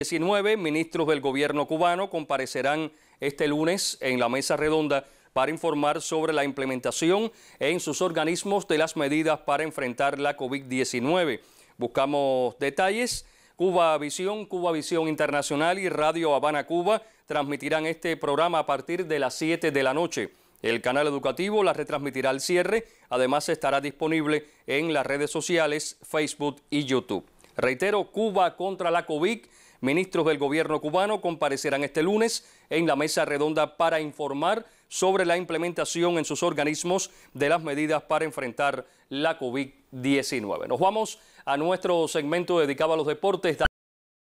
19 ministros del gobierno cubano comparecerán este lunes en la mesa redonda para informar sobre la implementación en sus organismos de las medidas para enfrentar la COVID-19. Buscamos detalles. Cuba Visión, Cuba Visión Internacional y Radio Habana Cuba transmitirán este programa a partir de las 7 de la noche. El canal educativo la retransmitirá al cierre. Además estará disponible en las redes sociales, Facebook y YouTube. Reitero, Cuba contra la COVID. Ministros del gobierno cubano comparecerán este lunes en la mesa redonda para informar sobre la implementación en sus organismos de las medidas para enfrentar la COVID-19. Nos vamos a nuestro segmento dedicado a los deportes.